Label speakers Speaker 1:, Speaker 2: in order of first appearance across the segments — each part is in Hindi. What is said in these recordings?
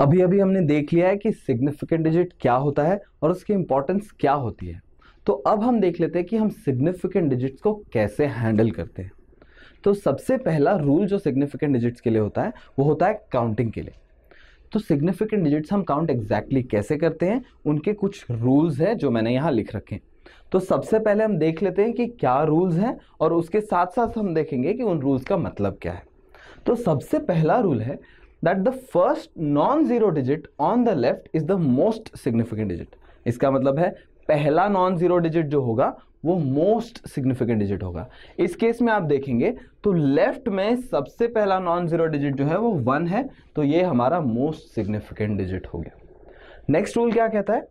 Speaker 1: अभी अभी हमने देख लिया है कि सिग्निफिकेंट डिजिट क्या होता है और उसकी इंपॉर्टेंस क्या होती है तो अब हम देख लेते हैं कि हम सिग्निफिकेंट डिजिट्स को कैसे हैंडल करते हैं तो सबसे पहला रूल जो सिग्निफिकेंट डिजिट्स के लिए होता है वो होता है काउंटिंग के लिए तो सिग्निफिकेंट डिजिट्स हम काउंट एग्जैक्टली exactly कैसे करते हैं उनके कुछ रूल्स हैं जो मैंने यहाँ लिख रखे हैं तो सबसे पहले हम देख लेते हैं कि क्या रूल्स हैं और उसके साथ साथ हम देखेंगे कि उन रूल्स का मतलब क्या है तो सबसे पहला रूल है that the first non zero digit on the left is the most significant digit इसका मतलब है पहला नॉन जीरो डिजिट जो होगा वो मोस्ट सिग्निफिकेंट डिजिट होगा इस केस में आप देखेंगे तो लेफ्ट में सबसे पहला नॉन जीरो डिजिट जो है वो वन है तो ये हमारा मोस्ट सिग्निफिकेंट डिजिट हो गया नेक्स्ट रूल क्या कहता है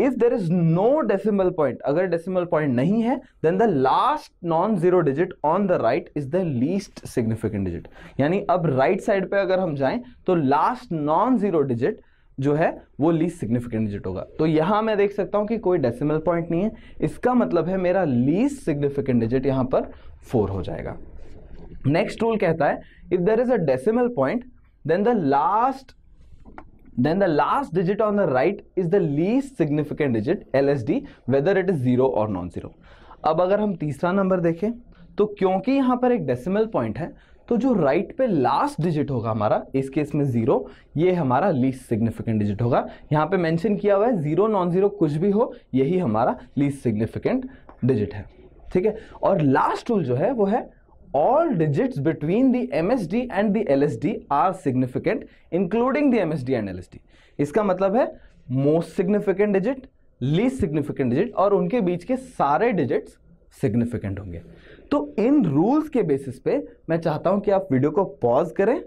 Speaker 1: if there is no decimal point अगर डेसिमल पॉइंट नहीं है then the last non zero digit on the right is the least significant digit यानी अब राइट right साइड पे अगर हम जाएं तो लास्ट नॉन जीरो डिजिट जो है वो लीस्ट सिग्निफिकेंट डिजिट होगा तो यहां मैं देख सकता हूं कि कोई डेसिमल पॉइंट नहीं है इसका मतलब है मेरा लीस्ट सिग्निफिकेंट डिजिट यहां पर फोर हो जाएगा नेक्स्ट रूल कहता है if there is a decimal point then the last then the last digit on the right is the least significant digit LSD whether it is zero or non-zero. अब अगर हम तीसरा नंबर देखें तो क्योंकि यहाँ पर एक डेसिमल पॉइंट है तो जो राइट right पे लास्ट डिजिट होगा हमारा इस केस में जीरो ये हमारा लीस्ट सिग्निफिकेंट डिजिट होगा यहाँ पे मेंशन किया हुआ है जीरो नॉन जीरो कुछ भी हो यही हमारा लीस्ट सिग्निफिकेंट डिजिट है ठीक है और लास्ट टूल जो है वो है all digits between the MSD and the LSD are significant including the MSD and LSD इसका मतलब है most significant digit least significant digit और उनके बीच के सारे डिजिट्स सिग्निफिकेंट होंगे तो इन रूल्स के बेसिस पे मैं चाहता हूं कि आप वीडियो को पॉज करें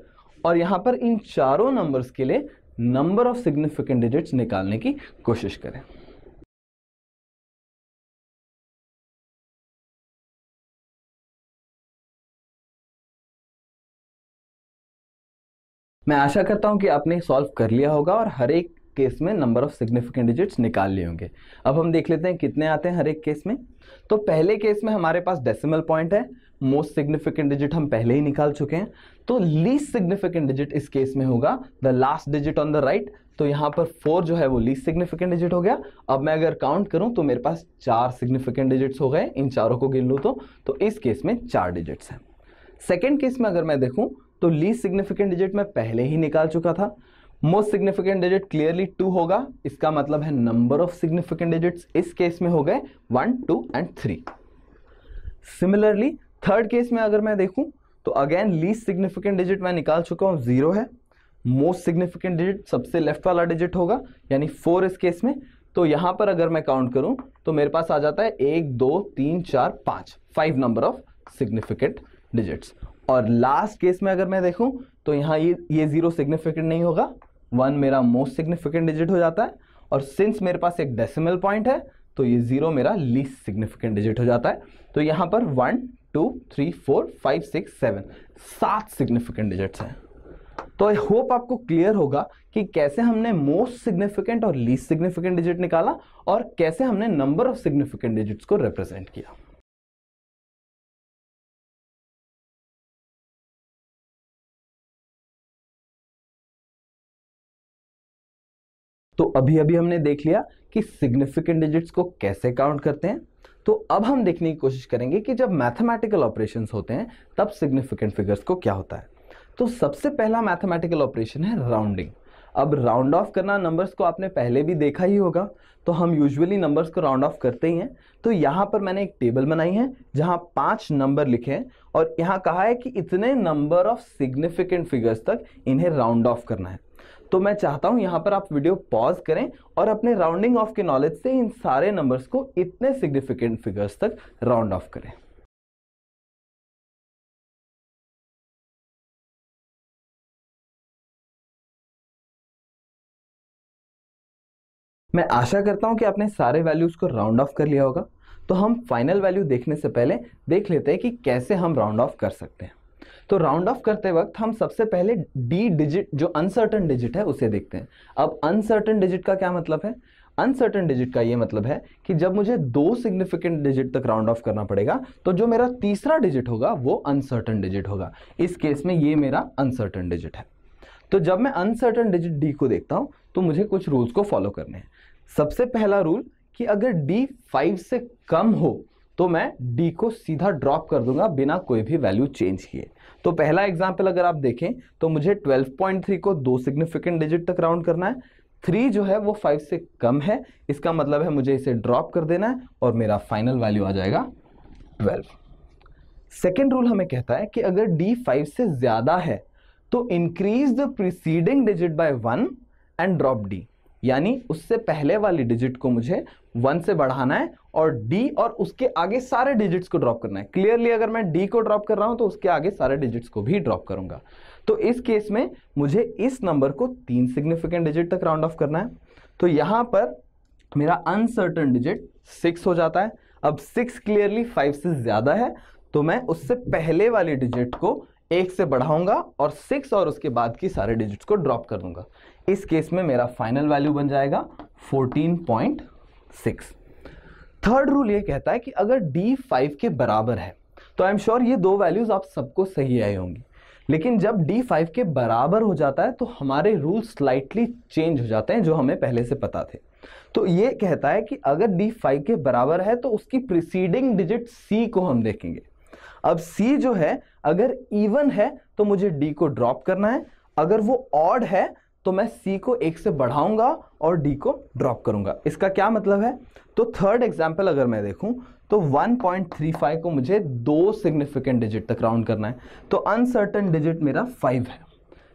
Speaker 1: और यहां पर इन चारों नंबर्स के लिए नंबर ऑफ सिग्निफिकेंट डिजिट्स निकालने की कोशिश करें मैं आशा करता हूँ कि आपने सॉल्व कर लिया होगा और हर एक केस में नंबर ऑफ सिग्निफिकेंट डिजिट्स निकाल लिए होंगे अब हम देख लेते हैं कितने आते हैं हर एक केस में तो पहले केस में हमारे पास डेसिमल पॉइंट है मोस्ट सिग्निफिकेंट डिजिट हम पहले ही निकाल चुके हैं तो लीस्ट सिग्निफिकेंट डिजिट इस केस में होगा the last digit on the right तो यहाँ पर फोर जो है वो लीस्ट सिग्निफिकेंट डिजिट हो गया अब मैं अगर काउंट करूँ तो मेरे पास चार सिग्निफिकेंट डिजिट्स हो गए इन चारों को गिन लूँ तो, तो इस केस में चार डिजिट्स हैं सेकेंड केस में अगर मैं देखूँ तो लीस्ट सिग्निफिकेंट डिजिट मैं पहले ही निकाल चुका था most significant digit clearly two होगा इसका मतलब है नंबर ऑफ सिग्निफिकेंट डिजिट्स इस केस में हो गए one two and three similarly third case में अगर मैं देखूं तो अगेन लीस्ट सिग्निफिकेंट डिजिट मैं निकाल चुका हूं जीरो है मोस्ट सिग्निफिकेंट डिजिट सबसे लेफ्ट वाला डिजिट होगा यानी फोर इस केस में तो यहां पर अगर मैं काउंट करूं तो मेरे पास आ जाता है एक दो तीन चार पांच five number of significant digits और लास्ट केस में अगर मैं देखूं तो यहाँ ये ये ज़ीरो सिग्निफिकेंट नहीं होगा वन मेरा मोस्ट सिग्निफिकेंट डिजिट हो जाता है और सिंस मेरे पास एक डेसिमल पॉइंट है तो ये ज़ीरो मेरा लीस्ट सिग्निफिकेंट डिजिट हो जाता है तो यहाँ पर one two three four five six seven सात सिग्निफिकेंट डिजिट्स हैं तो आई होप आपको क्लियर होगा कि कैसे हमने मोस्ट सिग्निफिकेंट और लीस्ट सिग्निफिकेंट डिजिट निकाला और कैसे हमने नंबर ऑफ सिग्निफिकेंट डिजिट्स को रिप्रेजेंट किया तो अभी अभी हमने देख लिया कि सिग्निफिकेंट डिजिट्स को कैसे काउंट करते हैं तो अब हम देखने की कोशिश करेंगे कि जब मैथमेटिकल ऑपरेशन होते हैं तब सिग्निफिकेंट फिगर्स को क्या होता है तो सबसे पहला मैथमेटिकल ऑपरेशन है राउंडिंग अब राउंड ऑफ करना नंबर्स को आपने पहले भी देखा ही होगा तो हम यूजुअली नंबर्स को राउंड ऑफ करते ही हैं तो यहाँ पर मैंने एक टेबल बनाई है जहाँ पांच नंबर लिखे हैं और यहाँ कहा है कि इतने नंबर ऑफ सिग्निफिकेंट फिगर्स तक इन्हें राउंड ऑफ करना है तो मैं चाहता हूं यहां पर आप वीडियो पॉज करें और अपने राउंडिंग ऑफ के नॉलेज से इन सारे नंबर्स को इतने सिग्निफिकेंट फिगर्स तक राउंड ऑफ करें मैं आशा करता हूं कि आपने सारे वैल्यूज को राउंड ऑफ कर लिया होगा तो हम फाइनल वैल्यू देखने से पहले देख लेते हैं कि कैसे हम राउंड ऑफ कर सकते हैं तो राउंड ऑफ करते वक्त हम सबसे पहले डी डिजिट जो अनसर्टन डिजिट है उसे देखते हैं अब अनसर्टन डिजिट का क्या मतलब है अनसर्टन डिजिट का ये मतलब है कि जब मुझे दो सिग्निफिकेंट डिजिट तक राउंड ऑफ करना पड़ेगा तो जो मेरा तीसरा डिजिट होगा वो अनसर्टन डिजिट होगा इस केस में ये मेरा अनसर्टन डिजिट है तो जब मैं अनसर्टन डिजिट डी को देखता हूँ तो मुझे कुछ रूल्स को फॉलो करने हैं सबसे पहला रूल कि अगर डी फाइव से कम हो तो मैं डी को सीधा ड्रॉप कर दूंगा बिना कोई भी वैल्यू चेंज किए तो पहला एग्जाम्पल अगर आप देखें तो मुझे 12.3 को दो सिग्निफिकेंट डिजिट तक राउंड करना है थ्री जो है वो फाइव से कम है इसका मतलब है मुझे इसे ड्रॉप कर देना है और मेरा फाइनल वैल्यू आ जाएगा ट्वेल्व सेकेंड रूल हमें कहता है कि अगर डी फाइव से ज़्यादा है तो increase the preceding digit by one and drop D यानी उससे पहले वाली डिजिट को मुझे वन से बढ़ाना है और डी और उसके आगे सारे डिजिट्स को ड्रॉप करना है क्लियरली अगर मैं डी को ड्रॉप कर रहा हूं तो उसके आगे सारे डिजिट्स को भी ड्रॉप करूंगा तो इस केस में मुझे इस नंबर को तीन सिग्निफिकेंट डिजिट तक राउंड ऑफ करना है तो यहाँ पर मेरा अनसर्टन डिजिट सिक्स हो जाता है अब सिक्स क्लियरली फाइव से ज़्यादा है तो मैं उससे पहले वाली डिजिट को एक से बढ़ाऊंगा और सिक्स और उसके बाद की सारे डिजिट्स को ड्रॉप कर दूंगा इस केस में मेरा फाइनल वैल्यू बन जाएगा 14.6 थर्ड रूल ये कहता है कि अगर डी फाइव के बराबर है तो आई एम श्योर ये दो वैल्यूज आप सबको सही आई होंगी लेकिन जब डी फाइव के बराबर हो जाता है तो हमारे रूल स्लाइटली चेंज हो जाते हैं जो हमें पहले से पता थे तो ये कहता है कि अगर डी फाइव के बराबर है तो उसकी प्रिसीडिंग डिजिट सी को हम देखेंगे अब सी जो है अगर इवन है तो मुझे डी को ड्रॉप करना है अगर वो ऑड है तो मैं सी को एक से बढ़ाऊंगा और डी को ड्रॉप करूंगा इसका क्या मतलब है तो थर्ड एग्जाम्पल अगर मैं देखूं तो 1.35 को मुझे दो सिग्निफिकेंट डिजिट तक राउंड करना है तो अनसर्टन डिजिट मेरा फाइव है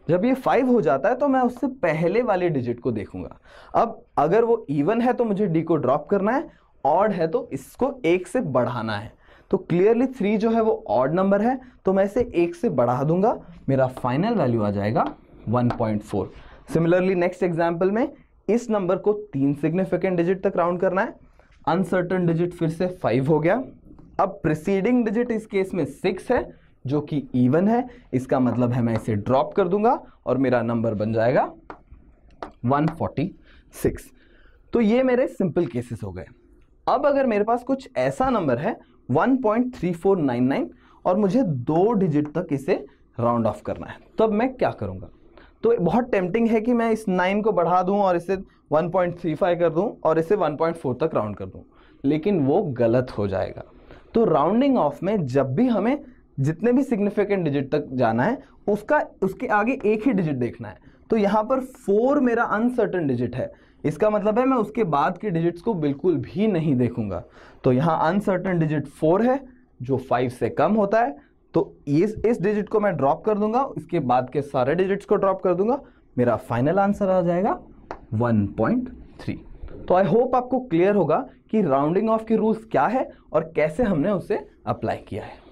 Speaker 1: जब ये फाइव हो जाता है तो मैं उससे पहले वाले डिजिट को देखूंगा अब अगर वो इवन है तो मुझे डी को ड्रॉप करना है ऑड है तो इसको एक से बढ़ाना है तो क्लियरली थ्री जो है वो ऑड नंबर है तो मैं इसे एक से बढ़ा दूंगा मेरा फाइनल वैल्यू आ जाएगा 1.4 सिमिलरली नेक्स्ट एग्जाम्पल में इस नंबर को तीन सिग्निफिकेंट डिजिट तक राउंड करना है अनसर्टन डिजिट फिर से फाइव हो गया अब प्रिसीडिंग डिजिट इस केस में सिक्स है जो कि इवन है इसका मतलब है मैं इसे ड्रॉप कर दूंगा और मेरा नंबर बन जाएगा 146 तो ये मेरे सिंपल केसेस हो गए अब अगर मेरे पास कुछ ऐसा नंबर है 1.3499 और मुझे दो डिजिट तक इसे राउंड ऑफ करना है तब मैं क्या करूँगा तो बहुत टेम्पटिंग है कि मैं इस नाइन को बढ़ा दूँ और इसे 1.35 कर दूँ और इसे 1.4 तक राउंड कर दूँ लेकिन वो गलत हो जाएगा तो राउंडिंग ऑफ में जब भी हमें जितने भी सिग्निफिकेंट डिजिट तक जाना है उसका उसके आगे एक ही डिजिट देखना है तो यहाँ पर फोर मेरा अनसर्टन डिजिट है इसका मतलब है मैं उसके बाद के डिजिट्स को बिल्कुल भी नहीं देखूंगा तो यहाँ अनसर्टन डिजिट फोर है जो फाइव से कम होता है तो इस इस डिजिट को मैं ड्रॉप कर दूंगा इसके बाद के सारे डिजिट्स को ड्रॉप कर दूंगा मेरा फाइनल आंसर आ जाएगा 1.3 तो आई होप आपको क्लियर होगा कि राउंडिंग ऑफ के रूल्स क्या है और कैसे हमने उसे अप्लाई किया है